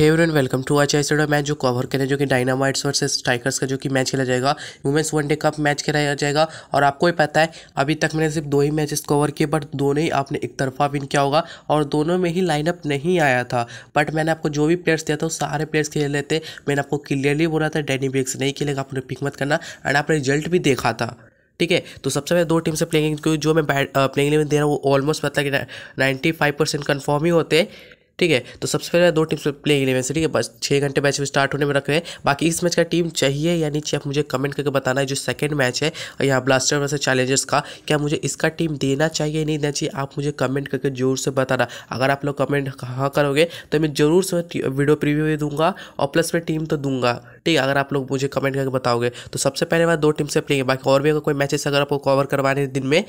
हेवर and welcome to I चाइसडो match जो cover करें जो कि डायनामाइट्स वर्सेस स्ट्राइकर्स का जो कि मैच खेला जाएगा women's one day cup match खेला जाएगा और आपको ही पता है अभी तक मैंने सिर्फ दो ही मैचेस कवर किए बट दोनों ही आपने एक तरफा विन किया होगा और दोनों में ही लाइनअप नहीं आया था बट मैंने आपको जो भी प्लेयर्स दिया था वो सारे प्लेयर्स खेल रहे थे मैंने आपको क्लियरली बोला था डैनी ब्रेक्स नहीं खेलेगा आपने पिक मत करना एंड आपने रिजल्ट भी देखा था ठीक है तो सबसे पहले दो टीम से प्लेइंग क्योंकि जो मैं प्लेइंग इलेवन दे रहा हूँ वो ऑलमोस्ट मतलब कि नाइन्टी फाइव परसेंट कन्फर्म ही होते हैं ठीक है तो सबसे पहले दो टीम्स प्ले इलेवन से ठीक है बस छः घंटे मैच स्टार्ट होने में रखे हैं बाकी इस मैच का टीम चाहिए या नहीं चाहिए आप मुझे कमेंट करके बताना है जो सेकंड मैच है यहाँ ब्लास्टर वैसे चैलेंजर्स का क्या मुझे इसका टीम देना चाहिए नहीं देना चाहिए आप मुझे कमेंट करके ज़ोर से बताना अगर आप लोग कमेंट हाँ करोगे तो मैं ज़रूर से वीडियो प्रीव्यू भी दूंगा और प्लस मैं टीम तो दूंगा ठीक है अगर आप लोग मुझे कमेंट करके बताओगे तो सबसे पहले बात दो टीम से प्लेंगे बाकी और भी अगर कोई मैचेस अगर आपको कवर करवाने दिन में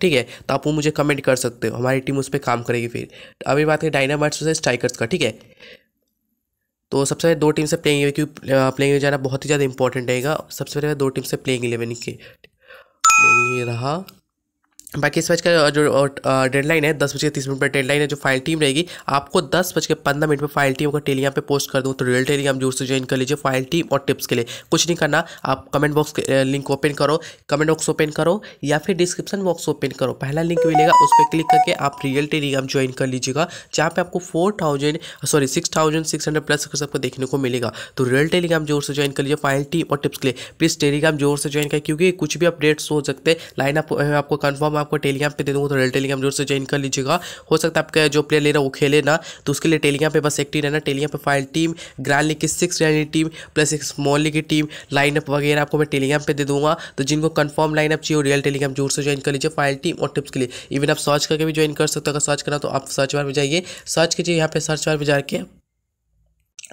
ठीक है तो आप वो मुझे कमेंट कर सकते हो हमारी टीम उस पर काम करेगी फिर अभी बात है डायनामाइट्स से स्ट्राइकर्स का ठीक है तो सबसे पहले दो टीम से प्लेइंग इलेवन क्योंकि प्लेइंग जाना बहुत ही ज़्यादा इंपॉर्टेंट रहेगा सबसे पहले दो टीम से प्लेइंग इलेवन के ये रहा बाकी इस बच का जो डेडलाइन है दस बज के तीस मिनट पर डेडलाइन है जो फाइल टीम रहेगी आपको दस बज के पंद्रह मिनट में फाइल टीम का टेलीग्राम पे पोस्ट कर दूँ तो रियल टेलीग्राम जोर से ज्वाइन कर लीजिए फाइल टीम और टिप्स के लिए कुछ नहीं करना आप कमेंट बॉक्स लिंक ओपन करो कमेंट बॉक्स ओपन करो या फिर डिस्क्रिप्शन बॉक्स ओपन करो पहला लिंक मिलेगा उस पर क्लिक करके आप रियल टेलीग्राम ज्वाइन कर लीजिएगा जहाँ पर आपको four thousand sorry six six hundred plus सबको देखने को मिलेगा तो रियल टेलीग्राम जोर से ज्वाइन कर लीजिए फाइल टीम और टिप्स के लिए प्लीज़ टेलीग्राम जोर से ज्वाइन करें क्योंकि कुछ भी अपडेट्स हो सकते हैं लाइन आपको कन्फर्म मैं आपको टेलीग्राम पे दे दूँगा तो रेल टेलीग्राम जोर से ज्वाइन कर लीजिएगा हो सकता है आपका जो प्लेयर ले रहा है वो खेले ना तो उसके लिए टेलीग्राम पे बस एक्टिव रहना टेलीग्राम पे फाइल टीम ग्रैंड लीग की सिक्स रैनी टीम प्लस एक स्मॉल लीग की टीम लाइनअप वगैरह आपको मैं टेलीग्राम पर दे दूँगा तो जिनको कन्फर्म लाइनअप चाहिए रियल टेलीग्राम जोर से ज्वाइन कर लीजिए फाइल टीम और टिप्स के लिए इवन आप सर्च करके भी ज्वाइन कर सकते हो अगर सर्च करना तो आप सर्च बार में जाइए सर्च कीजिए यहाँ पर सर्च बार में जाकर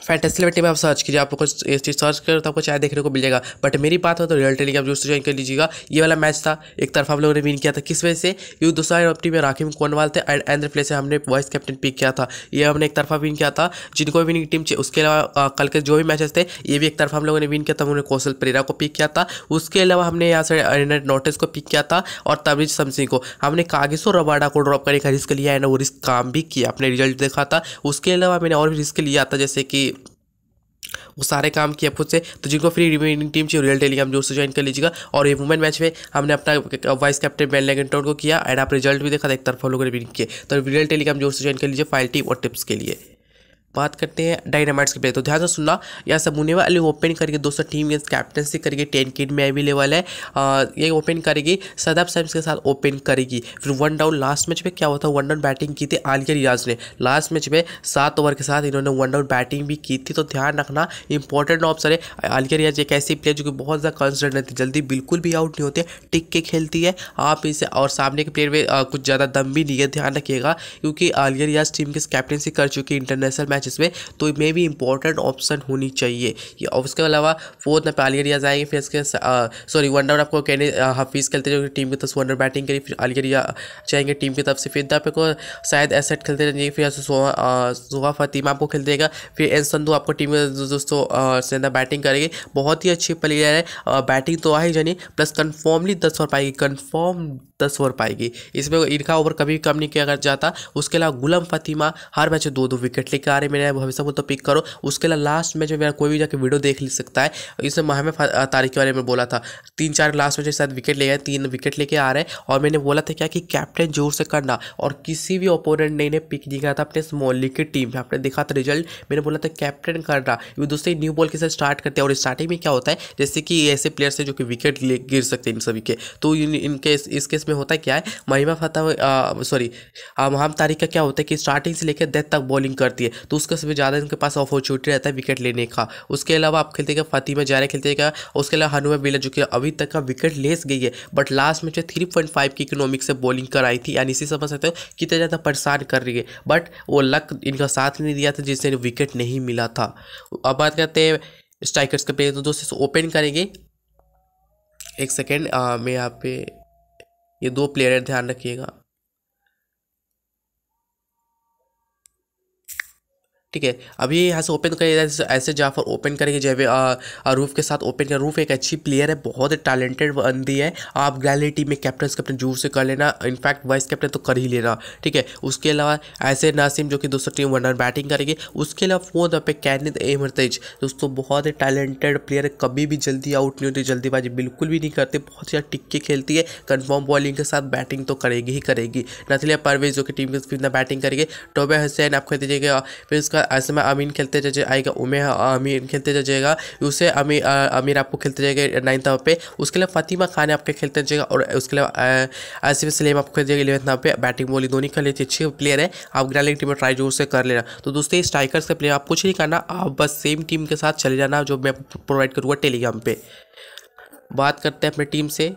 फैंटेसी लेवल में आप सर्च कीजिए आपको कुछ इस चीज़ सर्च करो तो आपको चाय देखने को मिलेगा बट मेरी बात हो तो रियल टेली आप जो ज्वाइन कर लीजिएगा ये वाला मैच था एक तरफ हम लोगों ने विन किया था किस वजह से यू दूसरा टीम में राखिम कोनवाल थे एंड एंद्र प्लेस से हमने वाइस कैप्टन पिक किया था ये हमने एक तरफा विन किया था जिनको विनिंग टीम चाहिए उसके अलावा कल के जो भी मैचेस थे ये भी एक तरफ हम लोगों ने विन किया था उन्होंने कौशल परेरा को पिक किया था उसके अलावा हमने यहाँ से नोटिस को पिक किया था और तबरीज शमसिंह को हमने कागिसो रबाडा को ड्रॉप करने का रिस्क लिया है ना वो रिस्क काम भी किया अपने रिजल्ट देखा था उसके अलावा मैंने और भी रिस्क लिया था जैसे कि वो सारे काम किया खुद से तो जिनको फ्री रिमेनिंग टीम चाहिए रियल टेलीग्राम जो उससे ज्वाइन कर लीजिएगा और ये वुमेन मैच में हमने अपना वाइस कैप्टन बैन लेगेंटोन को किया एंड आप रिजल्ट भी देखा था एक तरफ लोगों ने भी किया तो रियल टेलीग्राम जो उससे ज्वाइन कर लीजिए फाइल टीम और टिप्स के लिए बात करते हैं डायनामाइट्स के प्लेयर तो ध्यान से सुनना यहाँ सब होने वाले ओपन करके दोस्तों टीम गेंस कैप्टनसी करेगी टेन किट में अवेलेबल है ये ओपन करेगी सदाब साइम्स के साथ ओपन करेगी फिर वन डाउन लास्ट मैच में क्या हुआ था वन डाउन बैटिंग की थी आलिया रियाज ने लास्ट मैच में सात ओवर के साथ इन्होंने वन डाउन बैटिंग भी की थी तो ध्यान रखना इंपॉर्टेंट ऑप्शन है आलिया रियाज एक ऐसी प्लेयर जो कि बहुत ज़्यादा कॉन्सडेंट रहती है जल्दी बिल्कुल भी आउट नहीं होते टिक के खेलती है आप इसे और सामने के प्लेयर में कुछ ज़्यादा दम भी नहीं है ध्यान रखिएगा क्योंकि आलिया रियाज टीम की कैप्टनसी कर चुकी है इंटरनेशनल मैच मैचेस में तो मे भी इंपॉर्टेंट ऑप्शन होनी चाहिए और उसके अलावा फोर्थ में नेपाली रियाज आएंगे फिर इसके सॉरी वन डाउन आपको कहने हफीज़ खेलते रहेंगे टीम की तरफ से वन डाउन बैटिंग करी फिर अली रिया जाएंगे टीम की तरफ से फिर को शायद एसेट खेलते रहेंगे फिर सुहा फतीमा आपको खेल देगा फिर एन संधु आपको टीम में दोस्तों बैटिंग करेगी बहुत ही अच्छी प्लेयर है बैटिंग तो आ ही जानी प्लस कन्फर्मली दस ओवर पाएगी कन्फर्म दस ओवर पाएगी इसमें इनका ओवर कभी कम नहीं किया जाता उसके अलावा गुलाम फतीमा हर मैच दो दो विकेट लेकर आ रहे बारे में भविष्य को हूँ तो पिक करो उसके अलावा लास्ट में जो मेरा कोई भी जाकर वीडियो देख ले सकता है इसमें महमे तारीख के बारे में बोला था तीन चार लास्ट में जो शायद विकेट ले गए तीन विकेट लेके आ रहे हैं और मैंने बोला था क्या कि कैप्टन जोर से करना और किसी भी ओपोनेंट ने इन्हें पिक नहीं था अपने स्मॉल लीग की टीम में आपने देखा था रिजल्ट मैंने बोला था कैप्टन करना ये दोस्तों न्यू बॉल के साथ स्टार्ट करते हैं और स्टार्टिंग में क्या होता है जैसे कि ऐसे प्लेयर्स हैं जो कि विकेट गिर सकते हैं इन सभी के तो इन इनके इस केस में होता क्या है महिमा फतेह सॉरी महाम तारीख का क्या होता है कि स्टार्टिंग से लेकर डेथ तक बॉलिंग करती है तो उसका सबसे ज़्यादा इनके पास अपॉर्चुनिटी रहता है विकेट लेने का उसके अलावा आप खेलते फातिमा जारा खेलते हैं उसके अलावा हनुमा बिला जो कि अभी तक का विकेट लेस गई है बट लास्ट में जो थ्री पॉइंट फाइव की इकोनॉमिक से बॉलिंग कराई थी यानी इसी समझ सकते हो कितने ज़्यादा परेशान कर रही है बट वो लक इनका साथ नहीं दिया था जिससे इन्हें विकेट नहीं मिला था अब बात करते हैं स्ट्राइकर्स के प्लेयर तो दोस्तों ओपन करेंगे एक सेकेंड मैं यहाँ पे ये दो प्लेयर ध्यान रखिएगा ठीक है अभी यहाँ से ओपन करिए ऐसे जाफर ओपन करेंगे जैसे रूफ के साथ ओपन कर रूफ एक अच्छी प्लेयर है बहुत ही टैलेंटेड बंदी है आप ग्रैली टीम में कैप्टन कैप्टन जूर से कर लेना इनफैक्ट वाइस कैप्टन तो कर ही लेना ठीक है उसके अलावा ऐसे नासिम जो कि दूसरी टीम वनर बैटिंग करेगी उसके अलावा फोर्थ पे कैनित एमरतेज दोस्तों बहुत ही टैलेंटेड प्लेयर है कभी भी जल्दी आउट नहीं होती जल्दीबाजी बिल्कुल भी नहीं करती बहुत ज़्यादा टिक्के खेलती है कन्फर्म बॉलिंग के साथ बैटिंग तो करेगी ही करेगी नथलिया परवेज जो कि टीम के बैटिंग करेगी टोबे हुसैन आप कह दीजिएगा फिर उसका ऐसे में अमीन खेलते जा आएगा उमे अमीन खेलते जा जाएगा उसे अमीर अमीर आपको खेलते जाएगा नाइन्थ नाव पे उसके लिए फतिमा खान आपके खेलते जाएगा और उसके लिए आसिफ सलीम आपको खेल जाएगा इलेवंथ नाव पे बैटिंग बोली दोनों खेल अच्छे प्लेयर है आप ग्रैलिंग टीम में ट्राई जोर से कर लेना तो दोस्तों स्ट्राइकर्स का प्लेयर आप कुछ नहीं करना आप बस सेम टीम के साथ चले जाना जो मैं प्रोवाइड करूँगा टेलीग्राम पर बात करते हैं अपने टीम से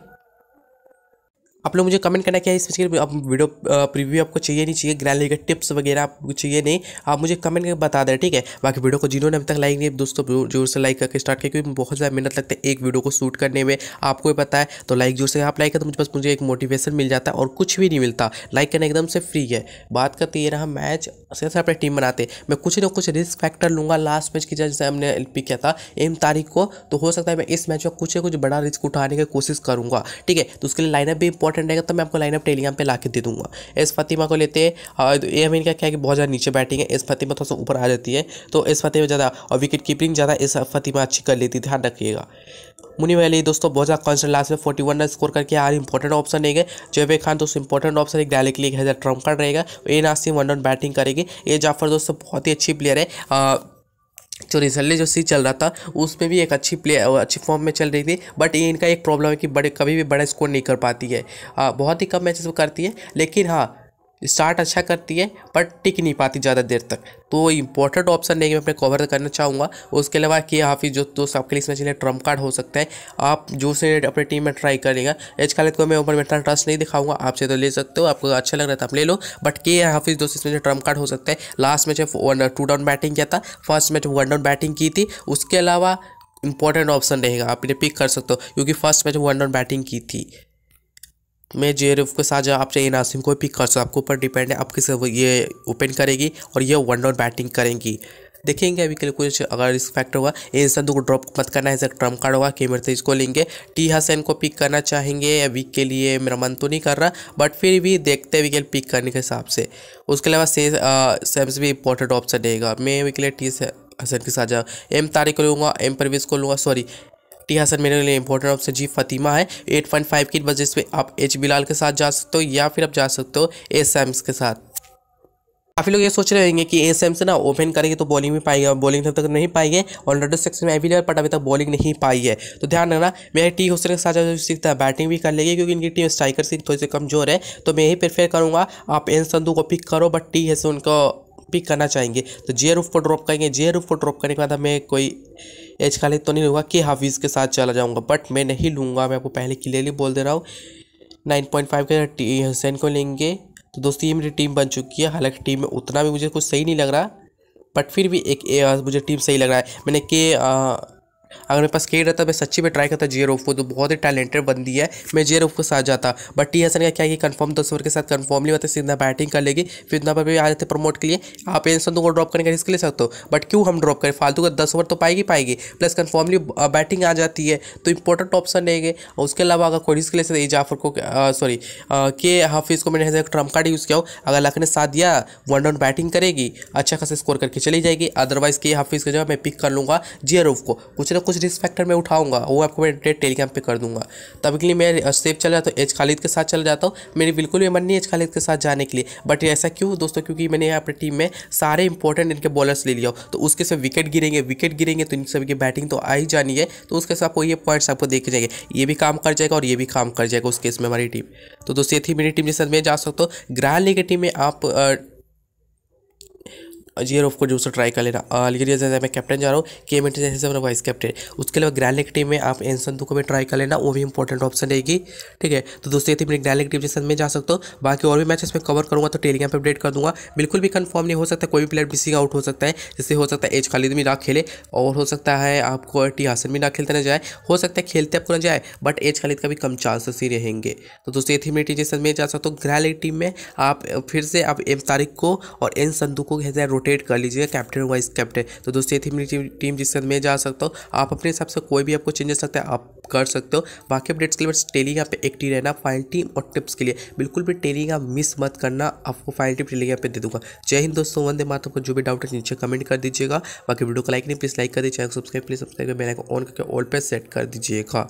आप लोग मुझे कमेंट करना क्या है इस पिक्चर आप वीडियो प्रीव्यू आपको चाहिए नहीं चाहिए ग्रैंड लीग टिप्स वगैरह आपको चाहिए नहीं आप मुझे कमेंट करके बता दें ठीक है बाकी वीडियो को जिन्होंने अभी तक लाइक नहीं दोस्तों जोर से लाइक करके स्टार्ट किया क्योंकि बहुत ज़्यादा मेहनत लगता है एक वीडियो को शूट करने में आपको ही पता है तो लाइक जोर से आप लाइक करें तो मुझे बस मुझे एक मोटिवेशन मिल जाता है और कुछ भी नहीं मिलता लाइक करना एकदम से फ्री है बात करते ये रहा मैच से अपने टीम बनाते मैं कुछ ना कुछ रिस्क फैक्टर लूँगा लास्ट मैच की जैसे हमने पिक किया था एम तारीख को तो हो सकता है मैं इस मैच में कुछ ना कुछ बड़ा रिस्क उठाने की कोशिश करूँगा ठीक है तो उसके लिए लाइनअप भी इंपॉर्टेंट रहेगा तो मैं आपको लाइनअप टेलीग्राम पे ला के दे दूँगा एस फतिमा को लेते हैं ये हमें क्या है कि बहुत ज़्यादा नीचे बैटिंग है एस फतिमा थोड़ा सा ऊपर आ जाती है तो एस फतिमा ज़्यादा और विकेट कीपिंग ज़्यादा एस फतिमा अच्छी कर लेती ध्यान रखिएगा मुनी वैली दोस्तों बहुत ज़्यादा कॉन्सेंट लास्ट में फोर्टी वन रन स्कोर करके यार इंपॉर्टेंट ऑप्शन रहेगा जयबे खान दोस्तों इंपॉर्टेंट ऑप्शन एक डायरेक्ट लिए हज़ार ट्रम्प कार्ड रहेगा ए नासिम वन रन बैटिंग करेगी ए जाफर दोस्तों बहुत ही अच्छी प्लेयर है जो रिसेंटली जो सी चल रहा था उसमें भी एक अच्छी प्ले अच्छी फॉर्म में चल रही थी बट ये इनका एक प्रॉब्लम है कि बड़े कभी भी बड़ा स्कोर नहीं कर पाती है आ, हाँ, बहुत ही कम मैचेस वो करती है लेकिन हाँ स्टार्ट अच्छा करती है पर टिक नहीं पाती ज़्यादा देर तक तो इंपॉर्टेंट ऑप्शन नहीं मैं अपने कवर करना चाहूँगा उसके अलावा के हाफिज जो दोस्त आपके लिए इसमें चलिए ट्रम्प कार्ड हो सकता है आप जो से अपने टीम में ट्राई करेगा एज खालिद को मैं ऊपर में इतना ट्रस्ट नहीं दिखाऊंगा आपसे तो ले सकते हो आपको अच्छा लग रहा था आप ले लो बट के हाफिज दोस्त इसमें ट्रम्प कार्ड हो सकता है last match two down batting किया था first match one down batting की थी उसके अलावा इंपॉर्टेंट ऑप्शन रहेगा आप इन्हें पिक कर सकते हो क्योंकि first match one down batting की थी मैं जे के साथ जो आप चाहिए नासिम को पिक कर सकते आपके ऊपर डिपेंड है आप किस ये ओपन करेगी और ये वन डाउन बैटिंग करेंगी देखेंगे अभी के लिए कुछ अगर इस फैक्टर होगा ये इंसान को ड्रॉप मत करना है ट्रम्प कार्ड होगा कि मेरे इसको लेंगे टी हसन को पिक करना चाहेंगे अभी के लिए मेरा मन तो नहीं कर रहा बट फिर भी देखते हैं लिए पिक करने के हिसाब से उसके अलावा से सेम्स भी इंपॉर्टेंट ऑप्शन रहेगा मैं अभी के लिए टी हसन के साथ जाऊँ एम तारीख को लूँगा एम परवेज को लूँगा सॉरी टी हसन मेरे लिए इंपॉर्टेंट ऑप्शन जी फतीमा है एट पॉइंट फाइव की बजट में आप एच बिलाल के साथ जा सकते हो या फिर आप जा सकते हो ए सैम्स के साथ काफ़ी लोग ये सोच रहे होंगे कि ए सैम से ना ओपन करेंगे तो बॉलिंग भी पाएगा बॉलिंग तब तक नहीं पाएंगे और नडो सेक्शन में अवेलेबल बट अभी तक बॉलिंग नहीं पाई है तो ध्यान रखना मेरा टी होस्टर के साथ तो सीखता है बैटिंग भी कर लेगी क्योंकि इनकी टीम स्ट्राइकर से थोड़ी से कमजोर है तो मैं यही प्रेफर करूँगा आप एन संधु को पिक करो बट टी है को पिक करना चाहेंगे तो जे रूफ को ड्रॉप करेंगे जे रूफ को ड्रॉप करने के बाद हमें कोई एज खाली तो नहीं लूँगा कि हाफिज़ के साथ चला जाऊँगा बट मैं नहीं लूँगा मैं आपको पहले क्लियरली बोल दे रहा हूँ नाइन पॉइंट फाइव के हसैन को लेंगे तो दोस्तों ये मेरी टीम बन चुकी है हालांकि टीम में उतना भी मुझे कुछ सही नहीं लग रहा बट फिर भी एक मुझे टीम सही लग रहा है मैंने के अगर मेरे पास के रहता मैं सच्ची में ट्राई करता जियर रोफ को तो बहुत ही टैलेंटेड बंदी है मैं जे रोफ के साथ जाता बट टी हसन का क्या है कि कन्फर्म दस ओवर के साथ कन्फर्मली मतलब सिंधा बैटिंग कर लेगी फिर पर भी आ जाते प्रमोट के लिए आप एनसन को ड्रॉप करने का रिस्क ले सकते हो बट क्यों हम ड्रॉप करें फालतू का दस ओवर तो पाएगी पाएगी प्लस कन्फर्मली बैटिंग आ जाती है तो इंपॉर्टेंट ऑप्शन रहेंगे उसके अलावा अगर कोई रिस्क ले सकते जाफर को सॉरी के हाफिज़ को मैंने ट्रम्प कार्ड यूज़ किया हो अगर लक ने साथ दिया वन डाउन बैटिंग करेगी अच्छा खासा स्कोर करके चली जाएगी अदरवाइज़ के हाफिज़ की जगह मैं पिक कर लूँगा जे रोफ को कुछ ना जो तो कुछ रिस्क फैक्टर मैं उठाऊंगा वो आपको मैं डेट टेलीग्राम पे कर दूंगा तब के लिए मैं सेफ चला जाता हूँ एज खालिद के साथ चला जाता हूँ मेरी बिल्कुल भी मन नहीं एज खालिद के साथ जाने के लिए बट ऐसा क्यों दोस्तों क्योंकि मैंने यहाँ टीम में सारे इंपॉर्टेंट इनके बॉलर्स ले लिया तो उसके साथ विकेट गिरेंगे विकेट गिरेंगे तो इन सभी की बैटिंग तो आ ही जानी है तो उसके साथ आपको ये पॉइंट्स आपको देखे जाएंगे ये भी काम कर जाएगा और ये भी काम कर जाएगा उस केस में हमारी टीम तो दोस्तों ये थी मेरी टीम जिससे मैं जा सकता हूँ ग्रह लीग की टीम में आप जीरो ऑफ को जो ट्राई कर लेना अलगेरिया जैसे मैं कैप्टन जा रहा हूँ के मेटी जैसे मेरा वाइस कैप्टन उसके अलावा ग्रैंडिक टीम में आप एन दू को भी ट्राई कर लेना वो भी इंपॉर्टेंट ऑप्शन रहेगी ठीक है तो दोस्तों ये थी मेरी ग्रैंडिक टीम जैसे मैं जा सकता हूँ बाकी और भी मैचेस में कवर करूँगा तो टेलीग्राम पर अपडेट कर दूँगा बिल्कुल भी कन्फर्म नहीं हो सकता कोई भी प्लेयर मिसिंग आउट हो सकता है जिससे हो सकता है एज खालिद भी ना खेले और हो सकता है आपको टी हासन भी ना खेलते ना जाए हो सकता है खेलते आपको ना जाए बट एज खालिद का भी कम चांसेस ही रहेंगे तो दोस्तों ये थी मेरी टीम जैसे मैं जा सकता हूँ ग्रैंड टीम में आप फिर से आप एम तारीख को और एन संधु को भेजा रोटेट कर लीजिए कैप्टन वाइस कैप्टन तो दोस्तों ये थी मेरी टीम जिसके मैं जा सकता हूँ आप अपने हिसाब से कोई भी आपको चेंजेस सकता है आप कर सकते हो बाकी अपडेट्स के लिए बस यहाँ पे एक्टिव रहना फाइन टीम और टिप्स के लिए बिल्कुल भी टेलीग्राम मिस मत करना आपको फाइनल टिप टेलीग्राम पे दे दूंगा जय हिंद दोस्तों वंदे माता को जो भी डाउट है नीचे कमेंट कर दीजिएगा बाकी वीडियो को लाइक नहीं प्लीज़ लाइक कर दीजिए सब्सक्राइब प्लीज सब्सक्राइब मेरे को ऑन करके ऑल पे सेट कर दीजिएगा